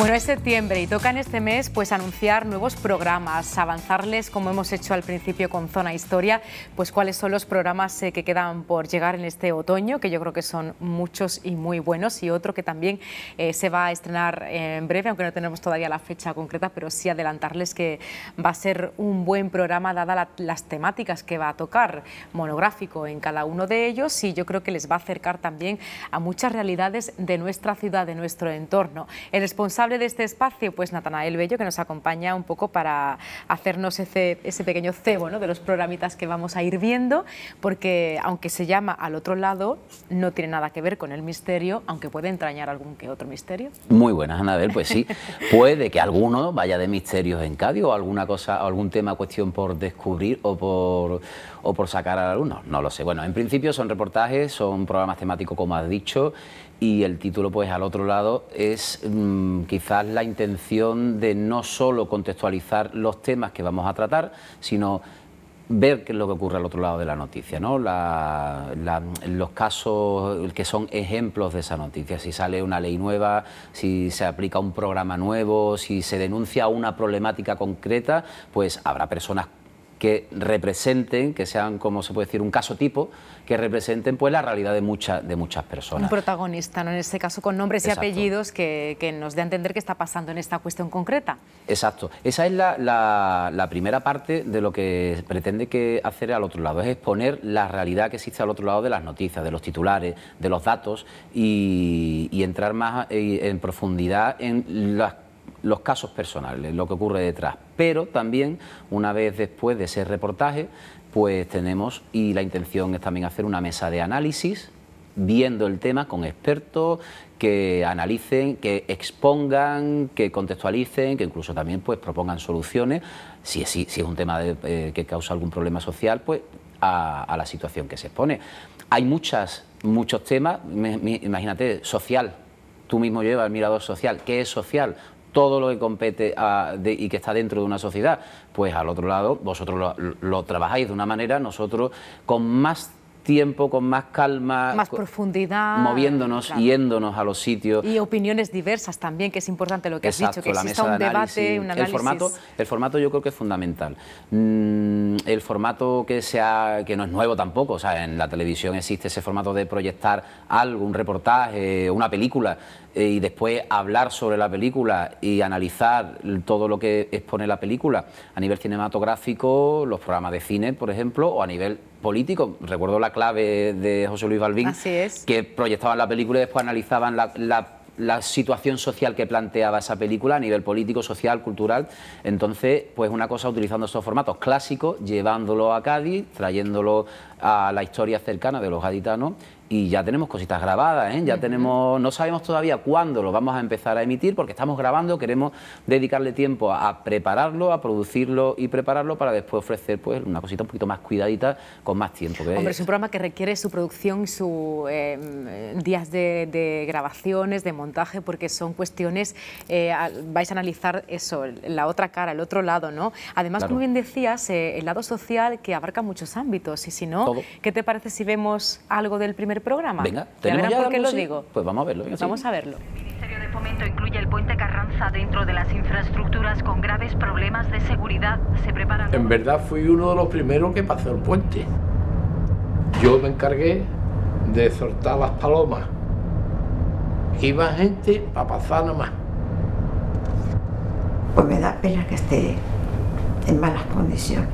Bueno, es septiembre y toca en este mes pues anunciar nuevos programas, avanzarles como hemos hecho al principio con Zona Historia, pues cuáles son los programas eh, que quedan por llegar en este otoño, que yo creo que son muchos y muy buenos, y otro que también eh, se va a estrenar en breve, aunque no tenemos todavía la fecha concreta, pero sí adelantarles que va a ser un buen programa dada las temáticas que va a tocar, monográfico en cada uno de ellos, y yo creo que les va a acercar también a muchas realidades de nuestra ciudad, de nuestro entorno. El responsable de este espacio, pues Natanael Bello, que nos acompaña un poco para hacernos ese, pequeño cebo ¿no? de los programitas que vamos a ir viendo, porque aunque se llama Al otro lado, no tiene nada que ver con el misterio, aunque puede entrañar algún que otro misterio. Muy buenas, Anabel, pues sí, puede que alguno vaya de misterios en cadio... o alguna cosa, algún tema, cuestión por descubrir o por, o por sacar al alumno, no lo sé. Bueno, en principio son reportajes, son programas temáticos, como has dicho, y el título, pues al otro lado, es mm, quizás la intención de no solo contextualizar los temas que vamos a tratar, sino ver qué es lo que ocurre al otro lado de la noticia, ¿no? los casos que son ejemplos de esa noticia, si sale una ley nueva, si se aplica un programa nuevo, si se denuncia una problemática concreta, pues habrá personas que representen, que sean, como se puede decir, un caso tipo, que representen pues la realidad de, muchas de muchas personas. Un protagonista, ¿no? en este caso con nombres y apellidos que, nos dé a entender qué está pasando en esta cuestión concreta. Exacto, esa es la, primera parte de lo que pretende que hacer al otro lado, es exponer la realidad que existe al otro lado de las noticias, de los titulares, de los datos y, y entrar más eh, en profundidad en las los casos personales, lo que ocurre detrás. Pero también, una vez después de ese reportaje, pues tenemos, y la intención es también hacer una mesa de análisis, viendo el tema con expertos que analicen, que expongan, que contextualicen, que incluso también pues propongan soluciones, si es, un tema eh, que causa algún problema social, pues a, la situación que se expone. Hay muchas, muchos temas, imagínate, social, tú mismo llevas el mirador social. ¿Qué es social? todo lo que compete y que está dentro de una sociedad, pues al otro lado vosotros lo, lo trabajáis de una manera, nosotros con más tiempo, con más calma. Más profundidad. Moviéndonos, yéndonos a los sitios. Y opiniones diversas también, que es importante lo que has dicho, que la un debate, un análisis. El formato, el formato yo creo que es fundamental. Mm, el formato que, sea, que no es nuevo tampoco, o sea, en la televisión existe ese formato de proyectar algo, un reportaje, una película, eh, y después hablar sobre la película y analizar todo lo que expone la película a nivel cinematográfico, los programas de cine, por ejemplo, o a nivel político. Recuerdo la clave de José Luis Balbín, que proyectaban la película y después analizaban la, situación social que planteaba esa película a nivel político, social, cultural. Entonces, pues una cosa utilizando estos formatos clásicos, llevándolo a Cádiz, trayéndolo a la historia cercana de los gaditanos y ya tenemos cositas grabadas, ¿eh? ya tenemos, no sabemos todavía cuándo lo vamos a empezar a emitir porque estamos grabando, queremos dedicarle tiempo a prepararlo, a producirlo y prepararlo para después ofrecer pues una cosita un poquito más cuidadita con más tiempo. Hombre, es un programa que requiere su producción, sus em, días de, grabaciones, de montaje, porque son cuestiones, eh, vais a analizar eso, la otra cara, el otro lado, ¿no? Además, como bien decías, eh, el lado social que abarca muchos ámbitos y si no, ¿qué te parece si vemos algo del primer programa. Venga, tenemos ya, por qué lo digo. Pues vamos a verlo. vamos a verlo. El Ministerio de Fomento incluye el puente Carranza dentro de las infraestructuras con graves problemas de seguridad. Se preparan. En verdad fui uno de los primeros que pasó el puente. Yo me encargué de soltar las palomas. Iba gente para pasar nomás. Pues me da pena que esté en malas condiciones.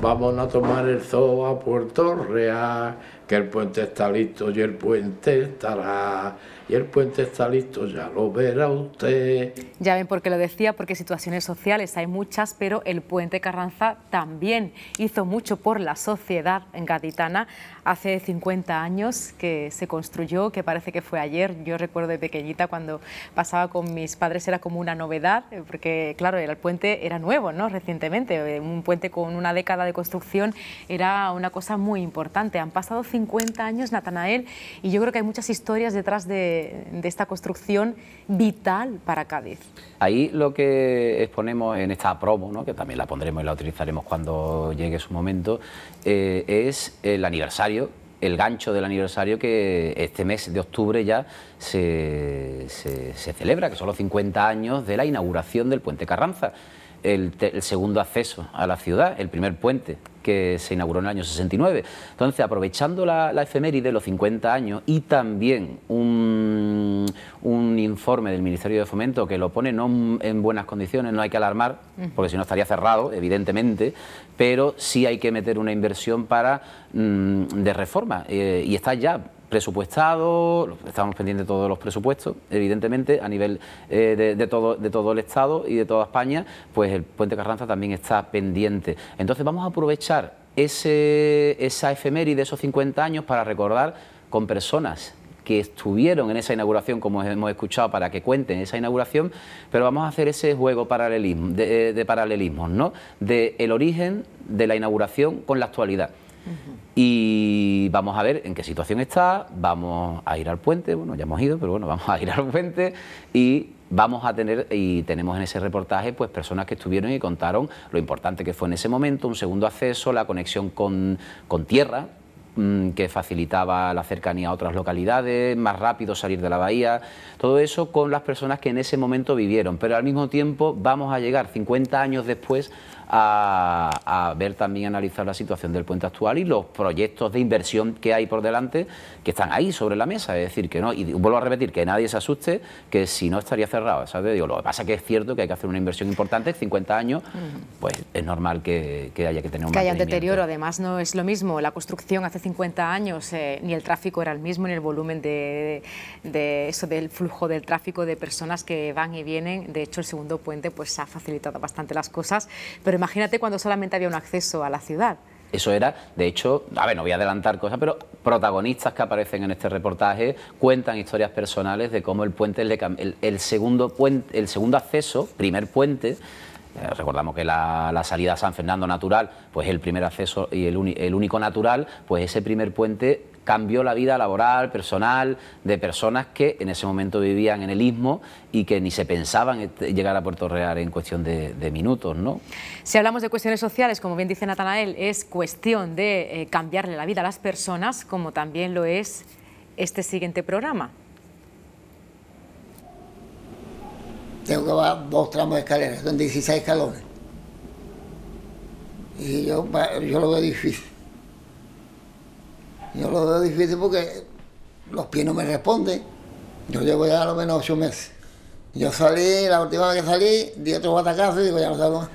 Vamos a tomar el zoo a Puerto Real, que el puente está listo y el puente estará, y el puente está listo, ya lo verá usted. Ya ven por qué lo decía, porque situaciones sociales hay muchas, pero el puente Carranza también hizo mucho por la sociedad en gaditana. Hace 50 años que se construyó, que parece que fue ayer, yo recuerdo de pequeñita cuando pasaba con mis padres era como una novedad, porque claro, el puente era nuevo, ¿no? Recientemente, un puente con una década de construcción era una cosa muy importante. Han pasado 50 50 años, Natanael, y yo creo que hay muchas historias detrás de, esta construcción vital para Cádiz. Ahí lo que exponemos en esta promo, que también la pondremos y la utilizaremos cuando llegue su momento, eh, es el aniversario el gancho del aniversario que este mes de octubre ya se, se celebra, que son los 50 años de la inauguración del puente Carranza el, segundo acceso a la ciudad, el primer puente que se inauguró en el año 69. Entonces, aprovechando la, la efeméride, los 50 años, y también un, informe del Ministerio de Fomento que lo pone no en buenas condiciones, no hay que alarmar, porque si no estaría cerrado, evidentemente, pero sí hay que meter una inversión para mm, de reforma, eh, y está ya presupuestado, estamos pendientes de todos los presupuestos, evidentemente, a nivel eh, de, todo, de todo el Estado y de toda España, pues el puente Carranza también está pendiente. Entonces vamos a aprovechar ese, esa efeméride de esos 50 años para recordar con personas que estuvieron en esa inauguración, como hemos escuchado, para que cuenten esa inauguración, pero vamos a hacer ese juego eh, de, paralelismos, ¿no? De el origen de la inauguración con la actualidad. Y vamos a ver en qué situación está, vamos a ir al puente, bueno, ya hemos ido, pero bueno, vamos a ir al puente y vamos a tener, y tenemos en ese reportaje, pues personas que estuvieron y contaron lo importante que fue en ese momento, un segundo acceso, la conexión con, con tierra, mm, que facilitaba la cercanía a otras localidades, más rápido salir de la bahía, todo eso con las personas que en ese momento vivieron, pero al mismo tiempo vamos a llegar 50 años después a, ver también, analizar la situación del puente actual y los proyectos de inversión que hay por delante, que están ahí sobre la mesa. Es decir, que no, y vuelvo a repetir, que nadie se asuste, que si no estaría cerrado. ¿sabes? lo que pasa es que es cierto que hay que hacer una inversión importante, 50 años, mm. pues es normal que, haya que tener un Que haya un deterioro, además no es lo mismo la construcción hace 50 años, eh, ni el tráfico era el mismo, ni el volumen de, de eso del flujo del tráfico de personas que van y vienen. De hecho, el segundo puente pues ha facilitado bastante las cosas, pero pero imagínate cuando solamente había un acceso a la ciudad. Eso era, de hecho, a ver, no voy a adelantar cosas, pero protagonistas que aparecen en este reportaje cuentan historias personales de cómo el puente, el, segundo, puente, el segundo acceso, primer puente, eh, recordamos que la, salida a San Fernando natural, pues el primer acceso y el, el único natural, pues ese primer puente cambió la vida laboral, personal, de personas que en ese momento vivían en el istmo y que ni se pensaban llegar a Puerto Real en cuestión de, minutos. ¿no? Si hablamos de cuestiones sociales, como bien dice Natanael, es cuestión de eh, cambiarle la vida a las personas, como también lo es este siguiente programa. Tengo que bajar dos tramos de escaleras, son 16 escalones. Y yo lo veo difícil. Yo lo veo difícil porque los pies no me responden. Yo llevo ya a lo menos ocho meses. Yo salí, la última vez que salí, di otro batacazo y digo, ya no salgo más.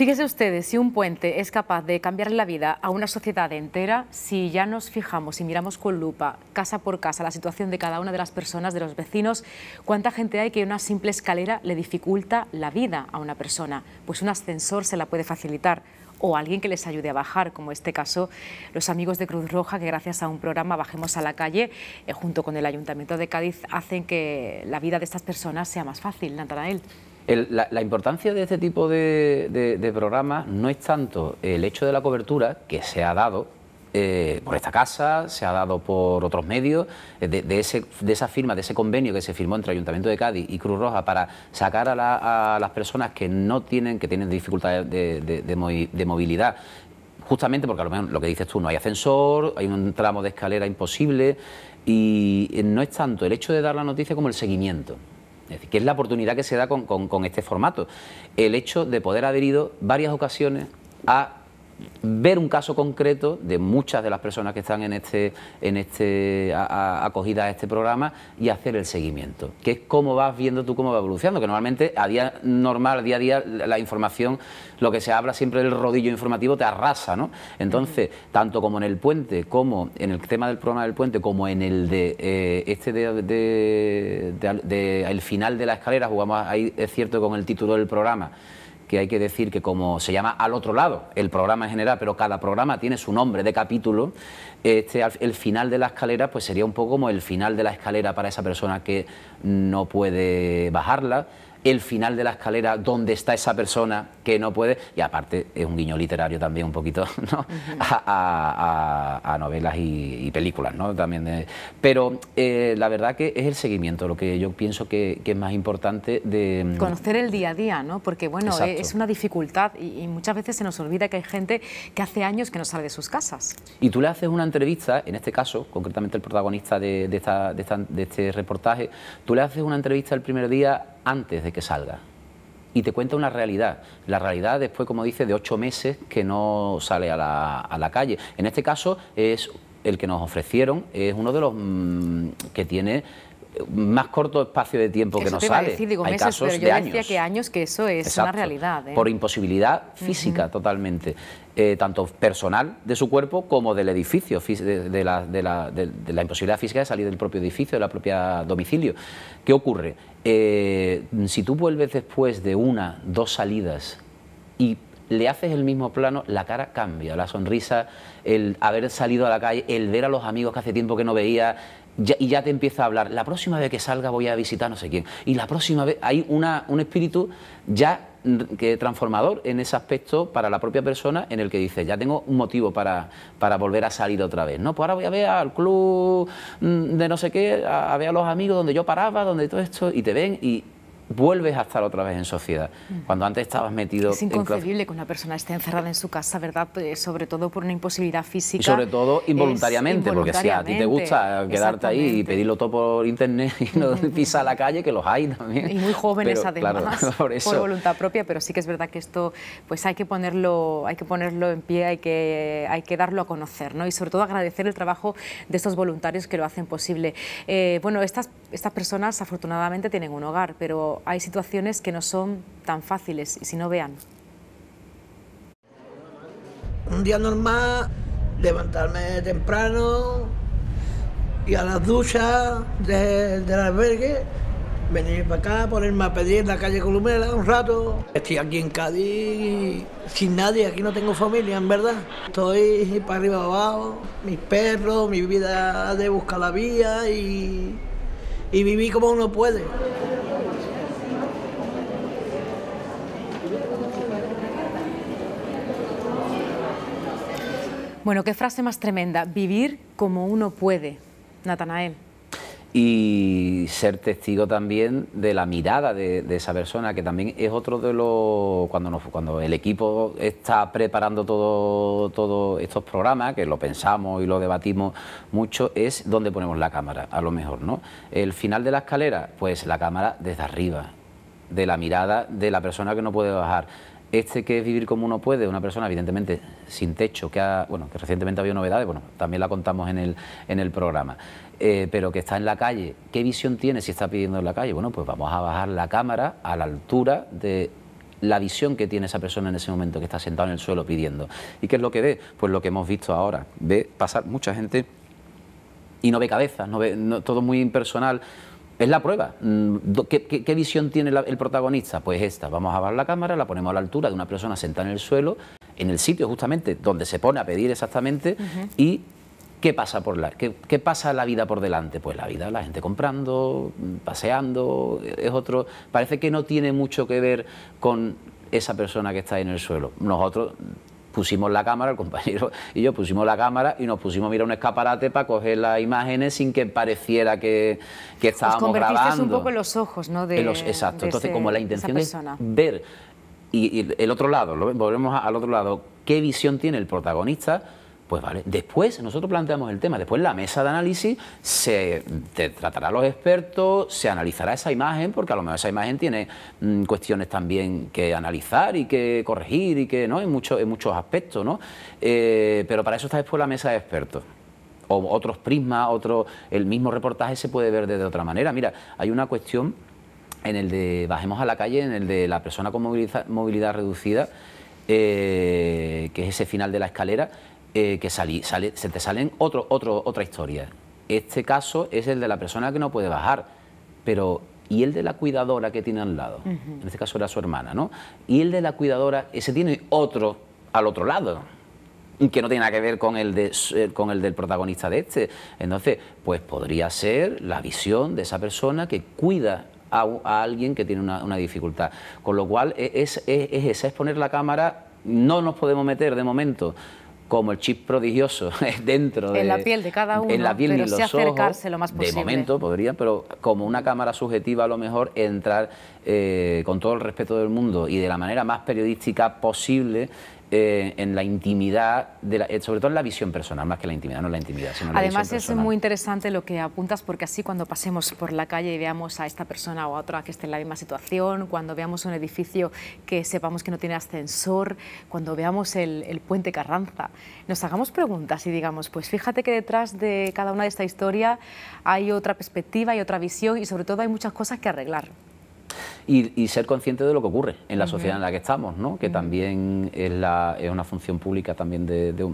Fíjese ustedes si un puente es capaz de cambiar la vida a una sociedad entera, si ya nos fijamos y miramos con lupa, casa por casa, la situación de cada una de las personas, de los vecinos, cuánta gente hay que una simple escalera le dificulta la vida a una persona, pues un ascensor se la puede facilitar o alguien que les ayude a bajar, como en este caso los amigos de Cruz Roja, que gracias a un programa Bajemos a la Calle, eh, junto con el Ayuntamiento de Cádiz, hacen que la vida de estas personas sea más fácil. Natanael la, importancia de este tipo de, programas no es tanto el hecho de la cobertura que se ha dado eh, por esta casa, se ha dado por otros medios, eh, de, esa firma, de ese convenio que se firmó entre Ayuntamiento de Cádiz y Cruz Roja para sacar a, a las personas que no tienen, que tienen dificultades de movilidad, justamente porque a lo mejor lo que dices tú, no hay ascensor, hay un tramo de escalera imposible y eh, no es tanto el hecho de dar la noticia como el seguimiento. Es decir, que es la oportunidad que se da con, este formato. El hecho de poder haber ido varias ocasiones a ver un caso concreto de muchas de las personas que están en este, en este acogidas a este programa y hacer el seguimiento, que es cómo vas viendo tú cómo va evolucionando, que normalmente a día normal, día a día, la información, lo que se habla siempre del rodillo informativo te arrasa, ¿no? Entonces, tanto como en el puente, como en el tema del programa del puente, como en el de eh, este de, el final de la escalera, jugamos ahí, es cierto, con el título del programa que hay que decir que como se llama Al otro lado, el programa en general, pero cada programa tiene su nombre de capítulo, este, el final de la escalera pues sería un poco como el final de la escalera para esa persona que no puede bajarla el final de la escalera, donde está esa persona que no puede. Y aparte es un guiño literario también un poquito, ¿no? a, novelas y, películas, ¿no? También Pero eh, la verdad que es el seguimiento lo que yo pienso que, es más importante de... Mm, Conocer el día a día, ¿no? Porque, bueno, eh, es una dificultad y, muchas veces se nos olvida que hay gente que hace años que no sale de sus casas. Y tú le haces una entrevista, en este caso, concretamente el protagonista de, este reportaje, tú le haces una entrevista el primer día antes de que salga. Y te cuenta una realidad. La realidad después, como dice, de ocho meses que no sale a la, calle. En este caso es el que nos ofrecieron, es uno de los mm, que tiene más corto espacio de tiempo que nos sale. Hay casos de años. que años que eso es una realidad. ¿eh? Por imposibilidad física totalmente, eh, tanto personal de su cuerpo como del edificio, de, la, imposibilidad física de salir del propio edificio, de la propia domicilio. ¿Qué ocurre? Eh, si tú vuelves después de una, dos salidas y le haces el mismo plano, la cara cambia, la sonrisa, el haber salido a la calle, el ver a los amigos que hace tiempo que no veía, ya, y ya te empieza a hablar, la próxima vez que salga voy a visitar no sé quién. Y la próxima vez hay una, un espíritu ya que transformador en ese aspecto para la propia persona en el que dice, ya tengo un motivo para, para volver a salir otra vez, ¿no? Pues ahora voy a ver al club mm, de no sé qué, a ver a los amigos donde yo paraba, donde todo esto, y te ven y vuelves a estar otra vez en sociedad. Mm. Cuando antes estabas metido... Es inconcebible que una persona esté encerrada en su casa, ¿verdad? Eh, sobre todo por una imposibilidad física. Y sobre todo involuntariamente, porque si a ti te gusta quedarte ahí y pedirlo todo por internet y no pisar la calle, que los hay también. Y muy jóvenes además, claro, por, voluntad propia, pero sí que es verdad que esto pues hay que ponerlo, hay que ponerlo en pie, hay que, hay que darlo a conocer, ¿no? Y sobre todo agradecer el trabajo de estos voluntarios que lo hacen posible. Eh, bueno, estas, estas personas afortunadamente tienen un hogar, pero hay situaciones que no son tan fáciles y si no vean. Un día normal, levantarme temprano, y a las duchas del albergue, venir para acá, ponerme a pedir en la calle Columela un rato. Estoy aquí en Cádiz sin nadie, aquí no tengo familia, en verdad. Estoy para arriba abajo, mis perros, mi vida de buscar la vía y, y vivir como uno puede. Bueno, qué frase más tremenda, vivir como uno puede, Natanael. Y ser testigo también de la mirada de, esa persona, que también es otro de los... Cuando, nos, cuando el equipo está preparando todos estos programas, que lo pensamos y lo debatimos mucho, es dónde ponemos la cámara, a lo mejor, ¿no? El final de la escalera, pues la cámara desde arriba, de la mirada de la persona que no puede bajar este que es Vivir como uno puede, una persona evidentemente sin techo, que bueno, que recientemente ha habido novedades, bueno, también la contamos en el, en el programa, eh, pero que está en la calle, ¿qué visión tiene si está pidiendo en la calle? Bueno, pues vamos a bajar la cámara a la altura de la visión que tiene esa persona en ese momento que está sentado en el suelo pidiendo. ¿Y qué es lo que ve? Pues lo que hemos visto ahora, ve pasar mucha gente y no ve cabezas, no ve, todo muy impersonal, es la prueba. Mm, ¿Qué, visión tiene el protagonista? Pues esta. Vamos a bajar la cámara, la ponemos a la altura de una persona sentada en el suelo, en el sitio justamente donde se pone a pedir exactamente y ¿Qué pasa, por la, qué, pasa la vida por delante? Pues la vida, la gente comprando, paseando, es otro. Parece que no tiene mucho que ver con esa persona que está en el suelo. Nosotros pusimos la cámara, el compañero y yo pusimos la cámara y nos pusimos a mirar un escaparate para coger las imágenes sin que pareciera que, que estábamos Os grabando. un poco en los ojos, ¿no? De, exacto. Entonces, este, como la intención es ver y, el otro lado, volvemos al otro lado, qué visión tiene el protagonista pues vale, después nosotros planteamos el tema, después la mesa de análisis se tratará a los expertos, se analizará esa imagen, porque a lo mejor esa imagen tiene mm, cuestiones también que analizar y que corregir y que, ¿no? En, muchos en muchos aspectos, ¿no? Eh, pero para eso está después la mesa de expertos o otros prismas, otro, el mismo reportaje se puede ver de otra manera. Mira, hay una cuestión en el de bajemos a la calle, en el de la persona con movilidad, movilidad reducida, eh, que es ese final de la escalera, eh, que salí, sale, se te salen otro, otro, otra historia. Este caso es el de la persona que no puede bajar, pero y el de la cuidadora que tiene al lado, en este caso era su hermana, ¿no? Y el de la cuidadora, ese tiene otro al otro lado que no tiene nada que ver con el, de, eh, con el del protagonista de este. Entonces, pues podría ser la visión de esa persona que cuida a, alguien que tiene una, dificultad. Con lo cual, e, es, e, es esa, es poner la cámara, no nos podemos meter de momento como el chip prodigioso dentro de... En la piel de cada uno, en la piel pero los De momento podría, pero como una cámara subjetiva a lo mejor entrar eh, con todo el respeto del mundo y de la manera más periodística posible eh, en la intimidad, eh, sobre todo en la visión personal, más que la intimidad, no la intimidad, sino Además, la visión es muy interesante lo que apuntas, porque así cuando pasemos por la calle y veamos a esta persona o a otra que esté en la misma situación, cuando veamos un edificio que sepamos que no tiene ascensor, cuando veamos el, el puente Carranza, nos hagamos preguntas y digamos, pues fíjate que detrás de cada una de esta historia hay otra perspectiva y otra visión y sobre todo hay muchas cosas que arreglar y, ser consciente de lo que ocurre en la sociedad en la que estamos, ¿no? que también es, la, es, una función pública también de, de,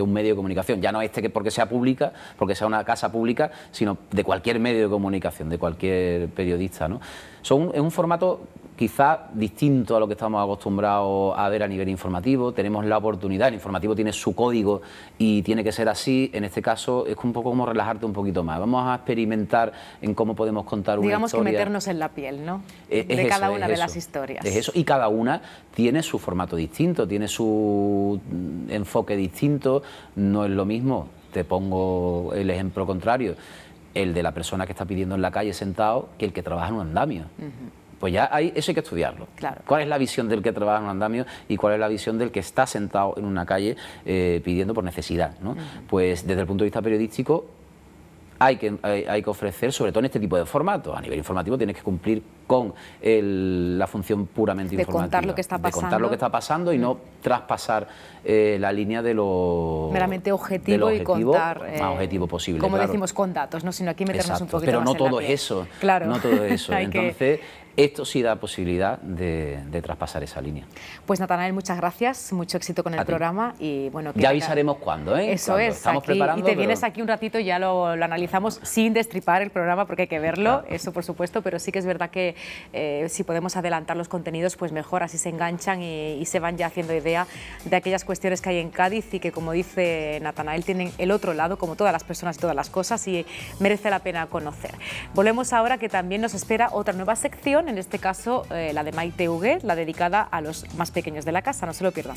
un medio de comunicación. Ya no este que porque sea pública, porque sea una casa pública, sino de cualquier medio de comunicación, de cualquier periodista. ¿no? Son, es un formato ...quizá distinto a lo que estamos acostumbrados a ver a nivel informativo. Tenemos la oportunidad, el informativo tiene su código y tiene que ser así. En este caso es un poco como relajarte un poquito más. Vamos a experimentar en cómo podemos contar una Digamos historia. Digamos que meternos en la piel, ¿no? Eh, de cada una de las historias. Es eso, y cada una tiene su formato distinto, tiene su mm, enfoque distinto. No es lo mismo, te pongo el ejemplo contrario, el de la persona que está pidiendo en la calle sentado que el que trabaja en un andamio. Pues ya hay, eso hay que estudiarlo. Claro. ¿Cuál es la visión del que trabaja en un andamio y cuál es la visión del que está sentado en una calle eh, pidiendo por necesidad? ¿no? Pues desde el punto de vista periodístico hay que, hay, que ofrecer, sobre todo en este tipo de formato A nivel informativo tienes que cumplir con la función puramente informativa. De contar lo que está pasando. De contar lo que está pasando y no traspasar eh, la línea de lo... Meramente objetivo, y contar... Más eh, objetivo posible, Como decimos, con datos, ¿no? sino aquí meternos un poquito pero no todo es eso, claro. no todo eso. Entonces, esto sí da posibilidad de, traspasar esa línea. Pues Natanael, muchas gracias, mucho éxito con el programa y bueno... Ya avisaremos cuándo, ¿eh? Eso es, estamos y te vienes aquí un ratito y ya lo, analizamos sin destripar el programa porque hay que verlo, eso por supuesto, pero sí que es verdad que eh, si podemos adelantar los contenidos, pues mejor, así se enganchan y, se van ya haciendo idea de aquellas cuestiones que hay en Cádiz y que como dice Natanael, tienen el otro lado, como todas las personas y todas las cosas, y merece la pena conocer. Volvemos ahora que también nos espera otra nueva sección en este caso eh, la de Maite Huguet, la dedicada a los más pequeños de la casa. No se lo pierdan.